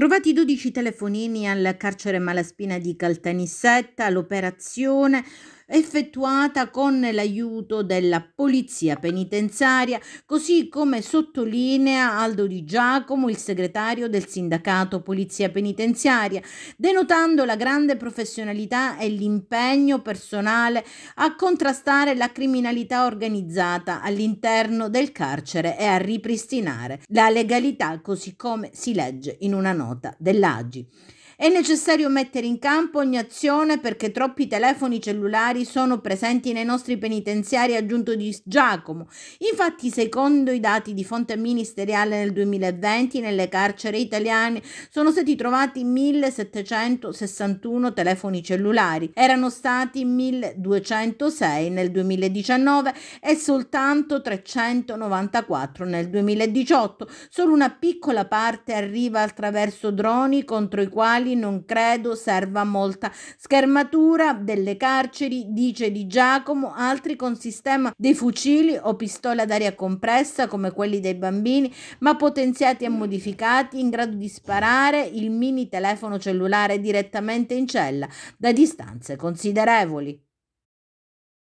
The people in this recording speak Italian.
Trovati 12 telefonini al carcere Malaspina di Caltanissetta, l'operazione effettuata con l'aiuto della polizia penitenziaria, così come sottolinea Aldo Di Giacomo, il segretario del sindacato Polizia Penitenziaria, denotando la grande professionalità e l'impegno personale a contrastare la criminalità organizzata all'interno del carcere e a ripristinare la legalità così come si legge in una nota dell'AGI. È necessario mettere in campo ogni azione perché troppi telefoni cellulari sono presenti nei nostri penitenziari, ha aggiunto Di Giacomo. Infatti, secondo i dati di fonte ministeriale nel 2020, nelle carceri italiane sono stati trovati 1761 telefoni cellulari. Erano stati 1206 nel 2019 e soltanto 394 nel 2018. Solo una piccola parte arriva attraverso droni contro i quali quali non credo serva molta schermatura delle carceri, dice Di Giacomo, altri con sistema dei fucili o pistola d'aria compressa come quelli dei bambini, ma potenziati e modificati in grado di sparare il mini telefono cellulare direttamente in cella da distanze considerevoli.